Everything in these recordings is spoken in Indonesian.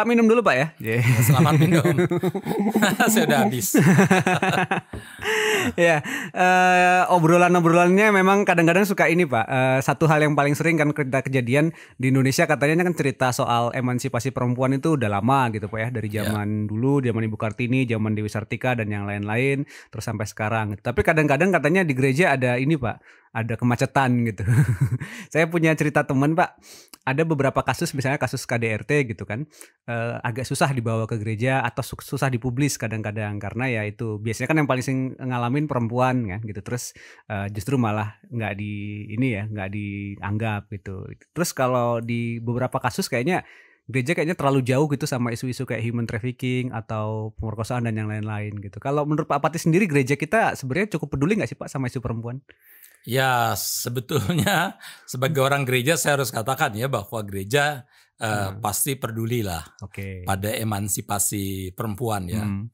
Pak minum dulu Pak ya. Yeah. Selamat minum. saya udah habis. ya, uh, obrolan-obrolannya memang kadang-kadang suka ini Pak. Uh, satu hal yang paling sering kan cerita kejadian di Indonesia katanya kan cerita soal emansipasi perempuan itu udah lama gitu Pak ya dari iya. zaman yeah. dulu, zaman Ibu Kartini, zaman Dewi Sartika dan yang lain-lain terus sampai sekarang. Tapi kadang-kadang katanya di gereja ada ini Pak ada kemacetan gitu. saya punya cerita teman pak, ada beberapa kasus misalnya kasus KDRT gitu kan, eh, agak susah dibawa ke gereja atau susah dipublis kadang-kadang karena ya itu biasanya kan yang paling sering ngalamin perempuan kan gitu. Terus eh, justru malah nggak di ini ya nggak dianggap gitu. Terus kalau di beberapa kasus kayaknya gereja kayaknya terlalu jauh gitu sama isu-isu kayak human trafficking atau pemerkosaan dan yang lain-lain gitu. Kalau menurut Pak Pati sendiri gereja kita sebenarnya cukup peduli nggak sih Pak sama isu perempuan? Ya sebetulnya sebagai orang gereja saya harus katakan ya bahwa gereja uh, pasti peduli lah okay. pada emansipasi perempuan ya. Hmm.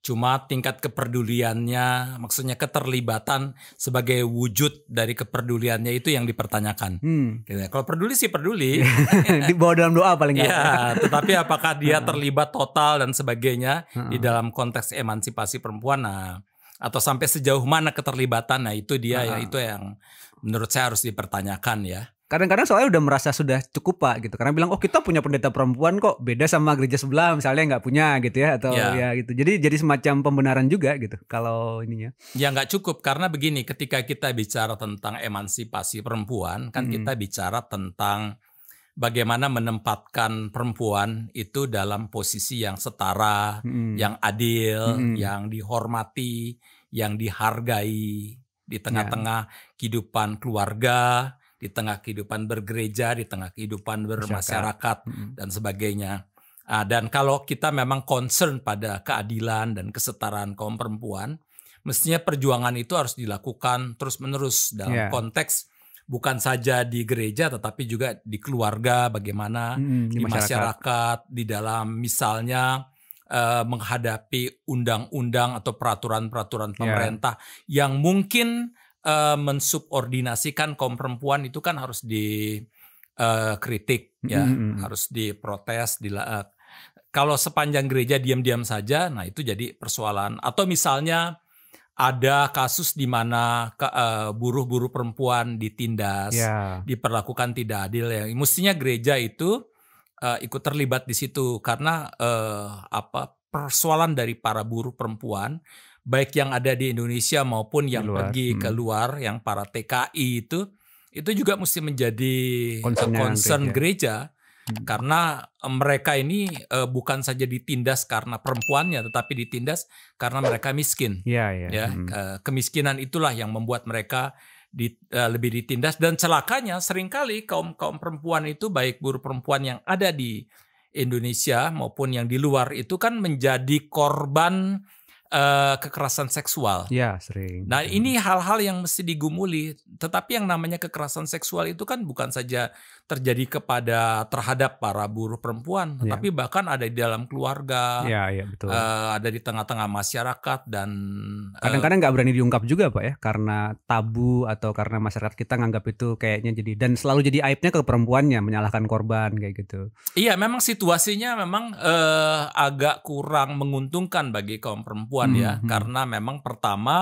Cuma tingkat kepeduliannya, maksudnya keterlibatan sebagai wujud dari kepeduliannya itu yang dipertanyakan. Hmm. Gitu ya. Kalau peduli sih peduli. di bawah dalam doa paling nggak. Ya, tetapi apakah dia hmm. terlibat total dan sebagainya di hmm. dalam konteks emansipasi perempuan? Nah, atau sampai sejauh mana keterlibatan? Nah, itu dia ya, hmm. itu yang menurut saya harus dipertanyakan ya kadang-kadang soalnya udah merasa sudah cukup pak gitu karena bilang oh kita punya pendeta perempuan kok beda sama gereja sebelah misalnya nggak punya gitu ya atau ya. ya gitu jadi jadi semacam pembenaran juga gitu kalau ininya ya nggak cukup karena begini ketika kita bicara tentang emansipasi perempuan kan hmm. kita bicara tentang bagaimana menempatkan perempuan itu dalam posisi yang setara hmm. yang adil hmm. yang dihormati yang dihargai di ya. tengah-tengah ya. kehidupan keluarga di tengah kehidupan bergereja, di tengah kehidupan bermasyarakat hmm. dan sebagainya. Uh, dan kalau kita memang concern pada keadilan dan kesetaraan kaum perempuan, mestinya perjuangan itu harus dilakukan terus-menerus dalam yeah. konteks bukan saja di gereja tetapi juga di keluarga bagaimana hmm, di, di masyarakat. masyarakat di dalam misalnya uh, menghadapi undang-undang atau peraturan-peraturan iya. pemerintah yeah. yang mungkin uh, mensubordinasikan kaum perempuan itu kan harus dikritik eh, uh, ya, mm-hmm. harus diprotes, di uh, eh, kalau sepanjang gereja diam-diam saja, nah itu jadi persoalan. Atau misalnya ada kasus di mana uh, buruh-buruh perempuan ditindas, yeah. diperlakukan tidak adil ya. Mestinya gereja itu uh, ikut terlibat di situ karena uh, apa persoalan dari para buruh perempuan baik yang ada di Indonesia maupun yang pergi hmm. luar, yang para TKI itu itu juga mesti menjadi eh, concern, concern ya. gereja, hmm. karena eh, mereka ini uh, bukan saja ditindas karena perempuannya tetapi ditindas karena mereka miskin ya, ya. ya hmm. uh, kemiskinan itulah yang membuat mereka di, uh, lebih ditindas dan celakanya seringkali kaum kaum perempuan itu baik buruh perempuan yang ada di Indonesia maupun yang di luar itu kan menjadi korban Eh, kekerasan seksual. Ya sering. Nah gitu. ini hal-hal yang mesti digumuli. Tetapi yang namanya kekerasan seksual itu kan bukan saja terjadi kepada terhadap para buruh perempuan, ya. tapi bahkan ada di dalam keluarga, ya, ya, betul. Uh, ada di tengah-tengah masyarakat dan eh, kadang-kadang nggak -kadang berani diungkap juga pak ya, karena tabu atau karena masyarakat kita nganggap itu kayaknya jadi dan selalu jadi aibnya ke perempuannya, menyalahkan korban kayak gitu. Iya memang situasinya memang uh, agak kurang menguntungkan bagi kaum perempuan perempuan ya hmm, hmm. karena memang pertama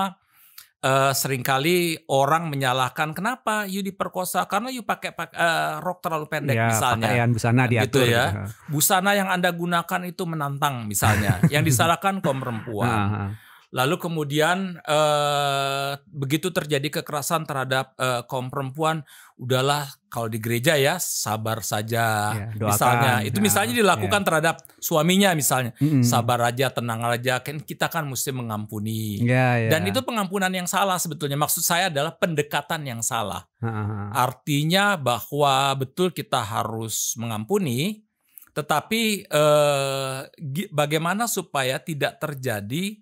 uh, seringkali orang menyalahkan kenapa you diperkosa karena you pakai uh, rok terlalu pendek ya, misalnya pakaian busana diatur gitu ya gitu. busana yang anda gunakan itu menantang misalnya yang disalahkan kaum perempuan ah, ah. Lalu kemudian eh, begitu terjadi kekerasan terhadap eh, kaum perempuan, udahlah kalau di gereja ya sabar saja. Ya, doakan, misalnya itu nah, misalnya dilakukan ya. terhadap suaminya misalnya, mm -hmm. sabar aja, tenang aja. Kan kita kan mesti mengampuni. Ya, ya. Dan itu pengampunan yang salah sebetulnya. Maksud saya adalah pendekatan yang salah. Uh -huh. Artinya bahwa betul kita harus mengampuni, tetapi eh, bagaimana supaya tidak terjadi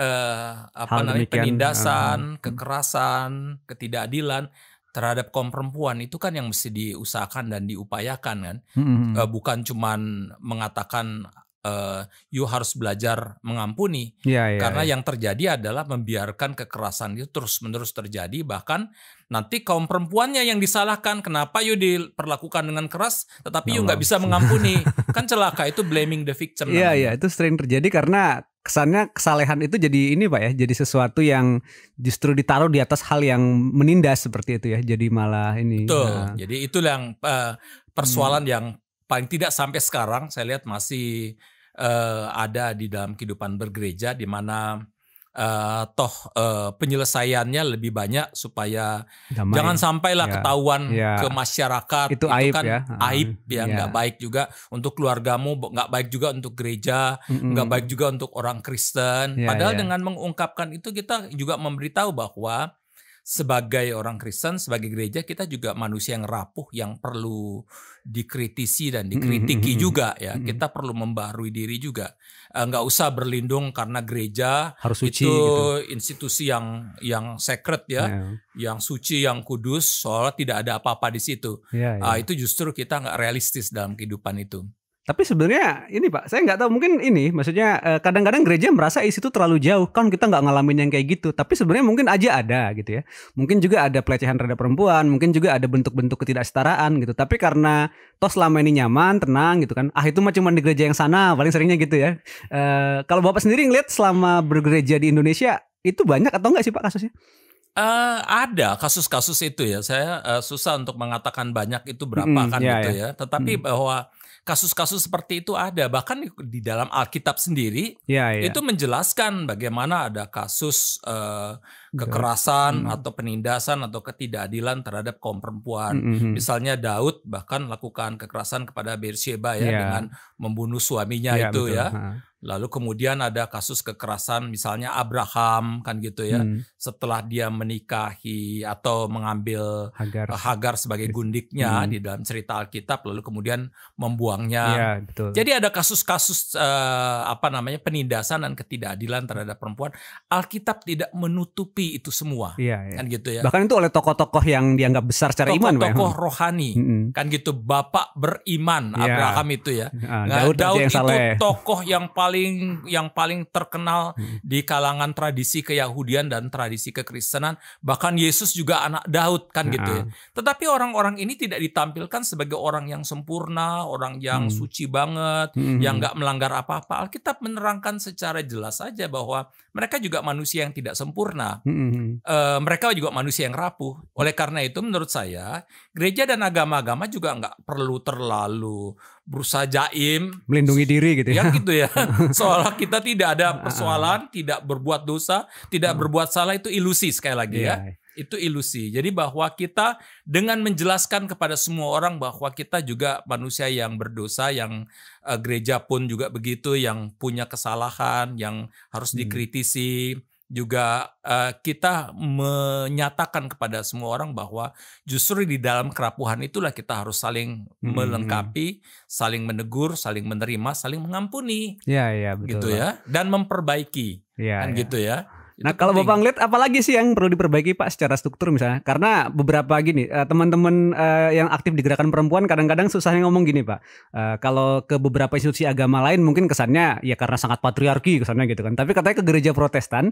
eh, apa namanya penindasan, uh, kekerasan, ketidakadilan terhadap kaum perempuan itu kan yang mesti diusahakan dan diupayakan kan, uh, bukan cuman mengatakan uh, you harus belajar mengampuni yeah, yeah, karena yeah. yang terjadi adalah membiarkan kekerasan itu terus menerus terjadi bahkan nanti kaum perempuannya yang disalahkan kenapa you diperlakukan dengan keras tetapi no, you nggak bisa mengampuni kan celaka itu blaming the victim iya iya itu sering terjadi karena kesannya kesalehan itu jadi ini pak ya jadi sesuatu yang justru ditaruh di atas hal yang menindas seperti itu ya jadi malah ini Betul. Nah. jadi itu yang uh, persoalan hmm. yang paling tidak sampai sekarang saya lihat masih uh, ada di dalam kehidupan bergereja di mana uh, toh uh, penyelesaiannya lebih banyak supaya Damai. jangan ya. sampailah ya. ketahuan ya. ke masyarakat itu, itu aib kan ya. ya nggak baik juga untuk keluargamu nggak baik juga untuk gereja nggak mm -mm. baik juga untuk orang Kristen ya, padahal ya. dengan mengungkapkan itu kita juga memberitahu bahwa sebagai orang Kristen, sebagai gereja kita juga manusia yang rapuh yang perlu dikritisi dan hmm, hmm, dikritiki mm-hmm. juga ya. Mm-hmm. Kita perlu membarui diri juga. Enggak eh, usah berlindung karena gereja Harus suci, itu gitu. institusi yang yang sacred ya, yeah. yang suci, yang kudus, soalnya tidak ada apa-apa di situ. Yeah, ya, ya. yeah. Uh, itu justru kita nggak realistis dalam kehidupan itu. Tapi sebenarnya ini Pak, saya nggak tahu mungkin ini maksudnya eh, kadang-kadang gereja merasa isi itu terlalu jauh kan kita nggak ngalamin yang kayak gitu. Tapi sebenarnya mungkin aja ada gitu ya. Mungkin juga ada pelecehan terhadap perempuan, mungkin juga ada bentuk-bentuk ketidaksetaraan gitu. Tapi karena toh selama ini nyaman, tenang gitu kan. Ah itu mah cuma di gereja yang sana paling seringnya gitu ya. E, kalau Bapak sendiri ngeliat selama bergereja di Indonesia itu banyak atau nggak sih Pak kasusnya? Uh, ada kasus-kasus itu ya. Saya uh, susah untuk mengatakan banyak itu berapa mm, kan yeah, gitu yeah. ya. Tetapi mm. bahwa kasus-kasus seperti itu ada bahkan di dalam Alkitab sendiri ya, ya. itu menjelaskan bagaimana ada kasus uh, kekerasan hmm. atau penindasan atau ketidakadilan terhadap kaum perempuan. Hmm. Misalnya Daud bahkan lakukan kekerasan kepada Beersheba ya yeah. dengan membunuh suaminya yeah, itu betul. ya. Lalu kemudian ada kasus kekerasan misalnya Abraham kan gitu ya. Hmm. Setelah dia menikahi atau mengambil Hagar, eh, Hagar sebagai gundiknya hmm. di dalam cerita Alkitab lalu kemudian membuangnya. Yeah, betul. Jadi ada kasus-kasus uh, apa namanya penindasan dan ketidakadilan terhadap perempuan. Alkitab tidak menutupi menutupi itu semua iya, iya. kan gitu ya bahkan itu oleh tokoh-tokoh yang dianggap besar secara tokoh -tokoh iman tokoh rohani mm -hmm. kan gitu bapak beriman yeah. Abraham itu ya ah, nah, Daud, Daud itu saleh. tokoh yang paling yang paling terkenal mm. di kalangan tradisi keyahudian dan tradisi kekristenan bahkan Yesus juga anak Daud kan nah. gitu ya ah. tetapi orang-orang ini tidak ditampilkan sebagai orang yang sempurna orang yang mm. suci banget mm. yang nggak melanggar apa-apa Alkitab menerangkan secara jelas saja bahwa mereka juga manusia yang tidak sempurna mm mereka juga manusia yang rapuh. Oleh karena itu, menurut saya, gereja dan agama-agama juga nggak perlu terlalu berusaha jaim, melindungi diri gitu ya. ya gitu ya. Seolah kita tidak ada ah, ah, ah. persoalan, tidak berbuat dosa, tidak hmm. berbuat salah itu ilusi sekali lagi yeah. ya iya, iya. itu ilusi. Jadi bahwa kita dengan menjelaskan kepada semua orang bahwa kita juga manusia yang berdosa, yang eh, gereja pun juga begitu, yang punya kesalahan, yang harus hmm. dikritisi, hmm juga uh, kita menyatakan kepada semua orang bahwa justru di dalam kerapuhan itulah kita harus saling hmm. hmm. melengkapi, saling menegur, saling menerima, saling mengampuni. Iya, iya, betul. Gitu ya, dan memperbaiki. Iya, kan ya. gitu ya. Nah, kalau Bapak ngeliat apalagi sih yang perlu diperbaiki Pak secara struktur misalnya? Karena beberapa gini, eh, teman-teman eh, yang aktif di gerakan perempuan kadang-kadang susahnya ngomong gini, Pak. Eh, kalau ke beberapa institusi agama lain mungkin kesannya ya karena sangat patriarki kesannya gitu kan. Tapi katanya ke gereja Protestan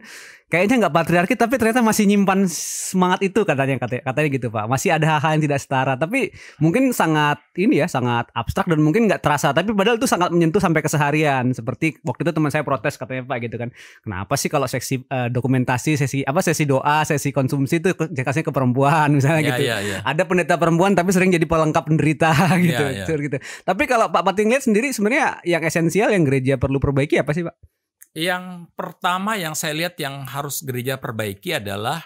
kayaknya nggak patriarki tapi ternyata masih nyimpan semangat itu katanya katanya, katanya gitu, Pak. Masih ada hal-hal yang tidak setara, tapi mungkin sangat ini ya, sangat abstrak dan mungkin nggak terasa, tapi padahal itu sangat menyentuh sampai keseharian. Seperti waktu itu teman saya protes katanya, Pak gitu kan. Kenapa sih kalau seksi uh, dokumentasi sesi apa sesi doa, sesi konsumsi itu jelasnya ke perempuan misalnya yeah, gitu. Yeah, yeah. Ada pendeta perempuan tapi sering jadi pelengkap penderita gitu. Yeah, yeah. gitu. Tapi kalau Pak Pating lihat sendiri sebenarnya yang esensial yang gereja perlu perbaiki apa sih, Pak? Yang pertama yang saya lihat yang harus gereja perbaiki adalah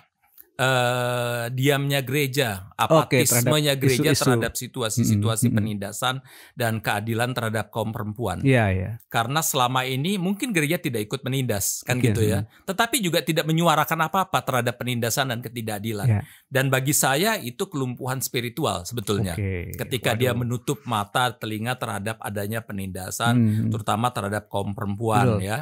Eh, diamnya gereja, apatismenya okay, gereja isu -isu. terhadap situasi-situasi hmm, penindasan dan keadilan terhadap kaum perempuan. Iya, yeah, iya. Yeah. Karena selama ini mungkin gereja tidak ikut menindas, kan okay, iya, gitu ya. Tetapi juga tidak menyuarakan apa-apa terhadap penindasan dan ketidakadilan. Yeah. Dan bagi saya itu kelumpuhan spiritual sebetulnya. Okay. Ketika Waduh. dia menutup mata, telinga terhadap adanya penindasan, hmm. terutama terhadap kaum perempuan Betul. ya.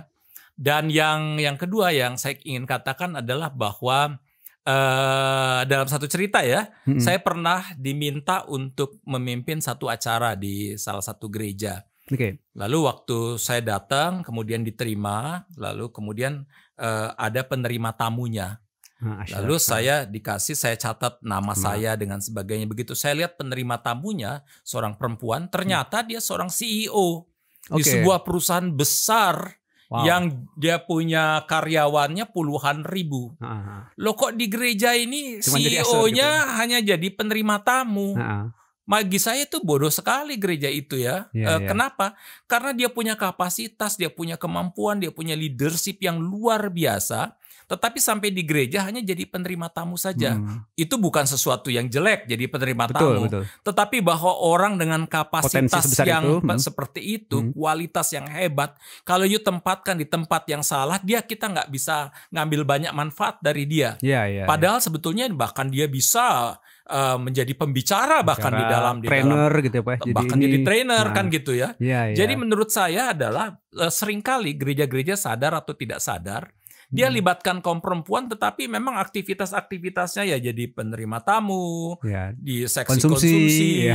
Dan yang yang kedua yang saya ingin katakan adalah bahwa Eh, dalam satu cerita ya, hmm. saya pernah diminta untuk memimpin satu acara di salah satu gereja. Okay. Lalu waktu saya datang, kemudian diterima, lalu kemudian uh, ada penerima tamunya. Nah, lalu saya dikasih, saya catat nama saya dengan sebagainya. Begitu saya lihat penerima tamunya seorang perempuan, ternyata hmm. dia seorang CEO okay. di sebuah perusahaan besar wow. yang dia punya karyawannya puluhan ribu. lo Loh kok di gereja ini CEO-nya gitu. Ya? hanya jadi penerima tamu. -huh. Magi saya itu bodoh sekali gereja itu ya. Yeah, uh, yeah. Kenapa? Karena dia punya kapasitas, dia punya kemampuan, dia punya leadership yang luar biasa. Tetapi sampai di gereja hanya jadi penerima tamu saja. Hmm. Itu bukan sesuatu yang jelek jadi penerima betul, tamu. Betul. Tetapi bahwa orang dengan kapasitas yang itu, hmm. seperti itu, hmm. kualitas yang hebat, kalau you tempatkan di tempat yang salah, dia kita nggak bisa ngambil banyak manfaat dari dia. Ya, ya, Padahal ya. sebetulnya bahkan dia bisa eh, menjadi pembicara bahkan di dalam di trainer dalam, gitu ya bahkan ini, jadi trainer kan nah, kan gitu ya. ya, ya. Jadi menurut saya adalah eh, seringkali gereja-gereja sadar atau tidak sadar dia hmm. libatkan kaum perempuan tetapi memang aktivitas-aktivitasnya ya jadi penerima tamu, ya. di seksi konsumsi, konsumsi ya.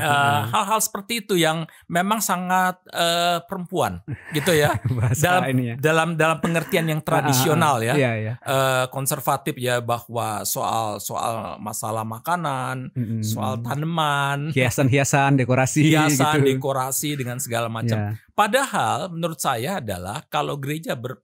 eh, hal-hal uh, seperti itu yang memang sangat uh, perempuan gitu ya dalam ini ya. dalam dalam pengertian yang tradisional ya iya, iya. Uh, konservatif ya bahwa soal soal masalah makanan hmm soal tanaman hiasan-hiasan dekorasi gitu. hiasan gitu. dekorasi dengan segala macam yeah. padahal menurut saya adalah kalau gereja ber,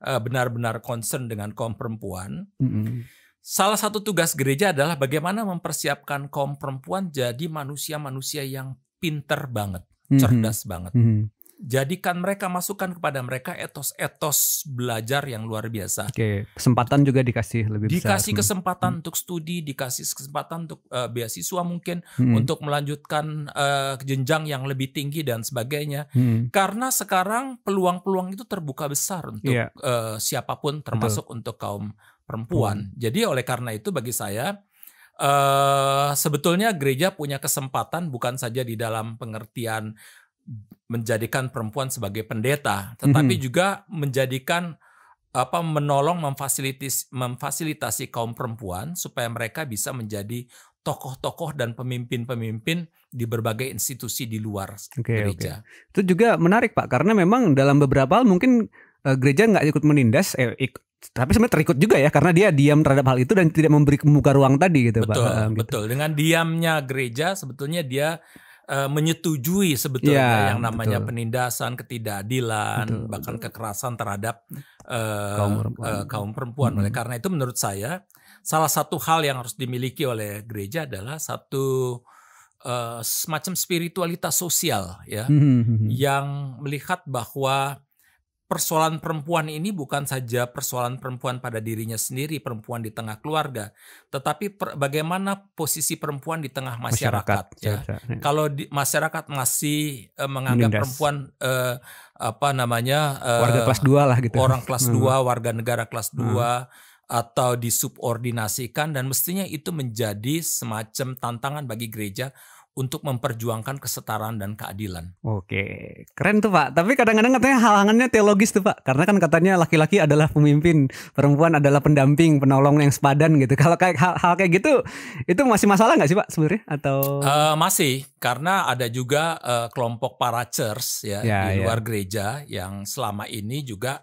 Eh, benar-benar concern dengan kaum perempuan. Mm-hmm. Salah satu tugas gereja adalah bagaimana mempersiapkan kaum perempuan jadi manusia-manusia yang pinter banget, mm-hmm. cerdas banget. Mm-hmm jadikan mereka masukkan kepada mereka etos-etos belajar yang luar biasa. Oke, kesempatan juga dikasih lebih dikasih besar. Dikasih hmm. kesempatan hmm. untuk studi, dikasih kesempatan untuk uh, beasiswa mungkin hmm. untuk melanjutkan uh, jenjang yang lebih tinggi dan sebagainya. Hmm. Karena sekarang peluang-peluang itu terbuka besar untuk yeah. Iya. uh, siapapun termasuk Betul. untuk kaum perempuan. Hmm. Jadi oleh karena itu bagi saya Uh, sebetulnya gereja punya kesempatan bukan saja di dalam pengertian menjadikan perempuan sebagai pendeta, tetapi mm-hmm. juga menjadikan apa menolong memfasilitis memfasilitasi kaum perempuan supaya mereka bisa menjadi tokoh-tokoh dan pemimpin-pemimpin di berbagai institusi di luar okay, gereja. Okay. Itu juga menarik Pak karena memang dalam beberapa hal mungkin uh, gereja nggak ikut menindas eh, ik, tapi sebenarnya terikut juga ya karena dia diam terhadap hal itu dan tidak memberi muka ruang tadi gitu betul, Pak. Betul, gitu. betul. Dengan diamnya gereja sebetulnya dia Eh, menyetujui sebetulnya ya, yang namanya betul. penindasan, ketidakadilan, betul, bahkan betul. kekerasan terhadap uh, kaum perempuan. Uh, kaum perempuan. Hmm. Oleh karena itu menurut saya salah satu hal yang harus dimiliki oleh gereja adalah satu uh, semacam spiritualitas sosial ya hmm. yang melihat bahwa persoalan perempuan ini bukan saja persoalan perempuan pada dirinya sendiri, perempuan di tengah keluarga, tetapi per, bagaimana posisi perempuan di tengah masyarakat. masyarakat ya. ya. ya. Kalau di, masyarakat masih eh, menganggap Menindas. perempuan eh, apa namanya eh, warga kelas dua lah gitu. Orang kelas hmm. dua, warga negara kelas hmm. dua atau disubordinasikan dan mestinya itu menjadi semacam tantangan bagi gereja untuk memperjuangkan kesetaraan dan keadilan. Oke, keren tuh Pak. Tapi kadang-kadang katanya halangannya teologis tuh Pak. Karena kan katanya laki-laki adalah pemimpin, perempuan adalah pendamping, penolong yang sepadan gitu. Kalau kayak hal, hal kayak gitu, itu masih masalah nggak sih Pak sebenarnya? Atau uh, masih, karena ada juga uh, kelompok para church ya, ya di luar ya. gereja yang selama ini juga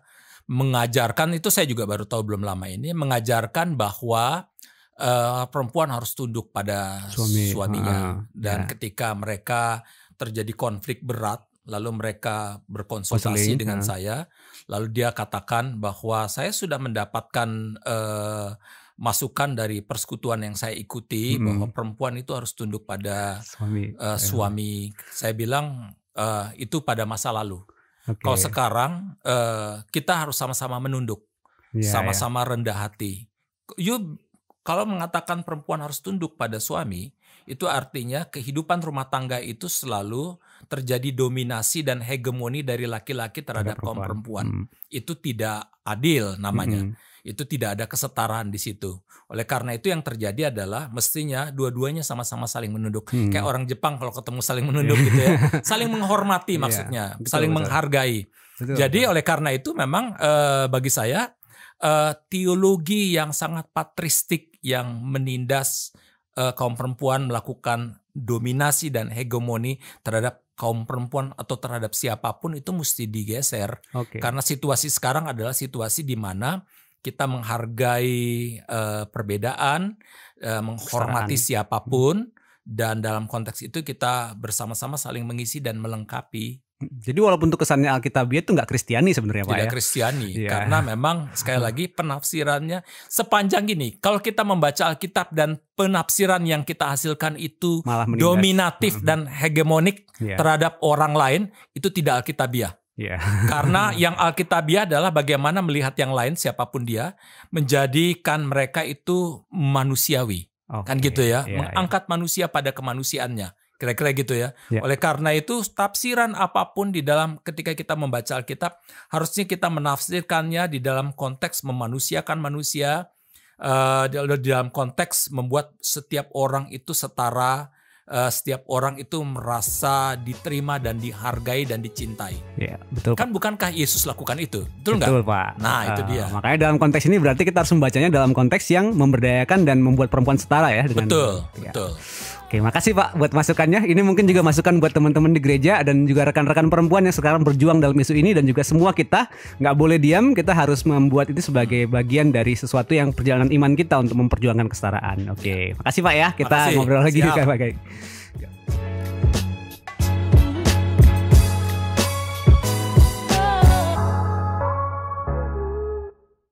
mengajarkan itu saya juga baru tahu belum lama ini mengajarkan bahwa uh, perempuan harus tunduk pada Suami. suaminya uh, dan yeah. ketika mereka terjadi konflik berat lalu mereka berkonsultasi dengan uh. saya lalu dia katakan bahwa saya sudah mendapatkan uh, masukan dari persekutuan yang saya ikuti hmm. bahwa perempuan itu harus tunduk pada suami, uh, suami. saya bilang uh, itu pada masa lalu okay. kalau sekarang uh, kita harus sama-sama menunduk iya, sama-sama yeah. rendah hati you kalau mengatakan perempuan harus tunduk pada suami, itu artinya kehidupan rumah tangga itu selalu terjadi dominasi dan hegemoni dari laki-laki terhadap kaum perempuan. Hmm. Itu tidak adil namanya. Hmm. Itu tidak ada kesetaraan di situ. Oleh karena itu yang terjadi adalah mestinya dua-duanya sama-sama saling menunduk. Hmm. Kayak orang Jepang kalau ketemu saling menunduk gitu ya. Saling menghormati iya. maksudnya, betul, saling betul. menghargai. Betul, Jadi betul. oleh karena itu memang uh, bagi saya uh, teologi yang sangat patristik yang menindas uh, kaum perempuan melakukan dominasi dan hegemoni terhadap kaum perempuan atau terhadap siapapun itu mesti digeser okay. karena situasi sekarang adalah situasi di mana kita menghargai uh, perbedaan, uh, menghormati siapapun dan dalam konteks itu kita bersama-sama saling mengisi dan melengkapi jadi walaupun tuh kesannya Alkitabiah itu nggak Kristiani sebenarnya Pak Tidak ya? Kristiani ya. karena memang sekali lagi penafsirannya sepanjang ini kalau kita membaca Alkitab dan penafsiran yang kita hasilkan itu Malah dominatif hmm. dan hegemonik ya. terhadap orang lain itu tidak Alkitabiah. Yeah. Karena yang Alkitabiah adalah bagaimana melihat yang lain siapapun dia menjadikan mereka itu manusiawi. Okay. Kan gitu ya, yeah, iya. mengangkat yeah. manusia pada kemanusiaannya. Kira-kira gitu ya. ya. Oleh karena itu tafsiran apapun di dalam ketika kita membaca Alkitab harusnya kita menafsirkannya di dalam konteks memanusiakan manusia uh, di dalam konteks membuat setiap orang itu setara, uh, setiap orang itu merasa diterima dan dihargai dan dicintai. Ya, betul. Kan bukankah Yesus lakukan itu? Betul nggak? Betul, Pak. Nah, uh, itu ah, dia. Makanya dalam konteks ini berarti kita harus membacanya dalam konteks yang memberdayakan dan membuat perempuan setara ya dengan Betul, ya. betul. Oke, makasih Pak buat masukannya. Ini mungkin juga masukan buat teman-teman di gereja dan juga rekan-rekan perempuan yang sekarang berjuang dalam isu ini dan juga semua kita nggak boleh diam, kita harus membuat itu sebagai bagian dari sesuatu yang perjalanan iman kita untuk memperjuangkan kesetaraan. Oke, makasih Pak ya. Kita makasih. ngobrol lagi Siap. Pak.